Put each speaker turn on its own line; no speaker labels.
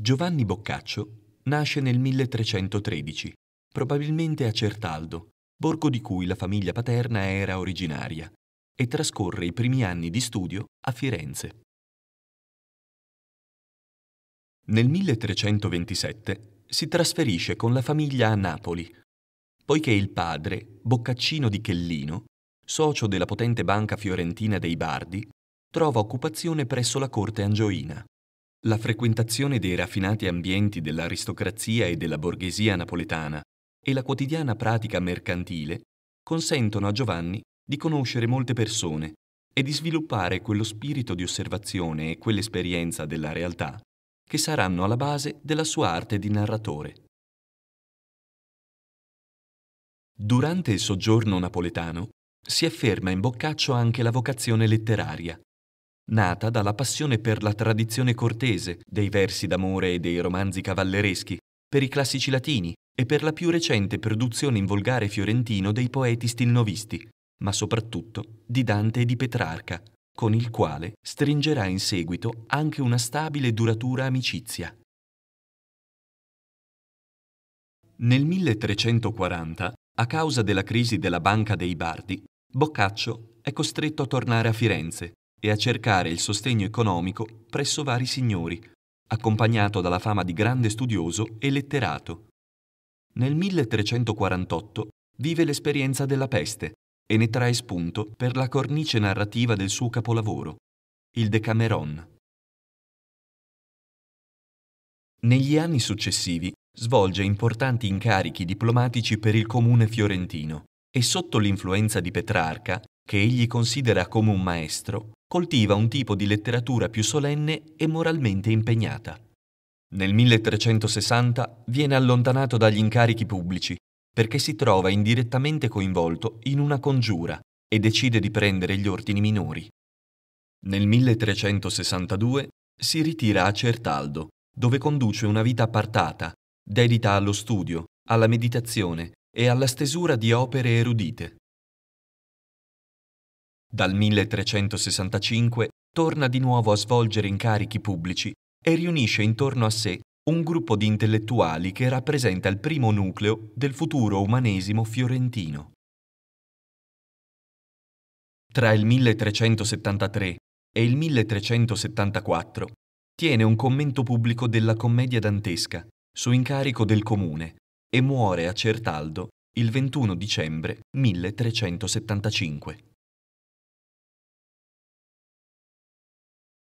Giovanni Boccaccio nasce nel 1313, probabilmente a Certaldo, borgo di cui la famiglia paterna era originaria, e trascorre i primi anni di studio a Firenze. Nel 1327 si trasferisce con la famiglia a Napoli, poiché il padre, Boccaccino di Chellino, socio della potente banca fiorentina dei Bardi, trova occupazione presso la corte angioina. La frequentazione dei raffinati ambienti dell'aristocrazia e della borghesia napoletana e la quotidiana pratica mercantile consentono a Giovanni di conoscere molte persone e di sviluppare quello spirito di osservazione e quell'esperienza della realtà che saranno alla base della sua arte di narratore. Durante il soggiorno napoletano si afferma in Boccaccio anche la vocazione letteraria nata dalla passione per la tradizione cortese, dei versi d'amore e dei romanzi cavallereschi, per i classici latini e per la più recente produzione in volgare fiorentino dei poeti stilnovisti, ma soprattutto di Dante e di Petrarca, con il quale stringerà in seguito anche una stabile e duratura amicizia. Nel 1340, a causa della crisi della Banca dei Bardi, Boccaccio è costretto a tornare a Firenze e a cercare il sostegno economico presso vari signori, accompagnato dalla fama di grande studioso e letterato. Nel 1348 vive l'esperienza della peste e ne trae spunto per la cornice narrativa del suo capolavoro, il Decameron. Negli anni successivi svolge importanti incarichi diplomatici per il comune fiorentino e sotto l'influenza di Petrarca, che egli considera come un maestro, coltiva un tipo di letteratura più solenne e moralmente impegnata. Nel 1360 viene allontanato dagli incarichi pubblici perché si trova indirettamente coinvolto in una congiura e decide di prendere gli ordini minori. Nel 1362 si ritira a Certaldo, dove conduce una vita appartata, dedita allo studio, alla meditazione e alla stesura di opere erudite. Dal 1365 torna di nuovo a svolgere incarichi pubblici e riunisce intorno a sé un gruppo di intellettuali che rappresenta il primo nucleo del futuro umanesimo fiorentino. Tra il 1373 e il 1374 tiene un commento pubblico della commedia dantesca su incarico del comune e muore a Certaldo il 21 dicembre 1375.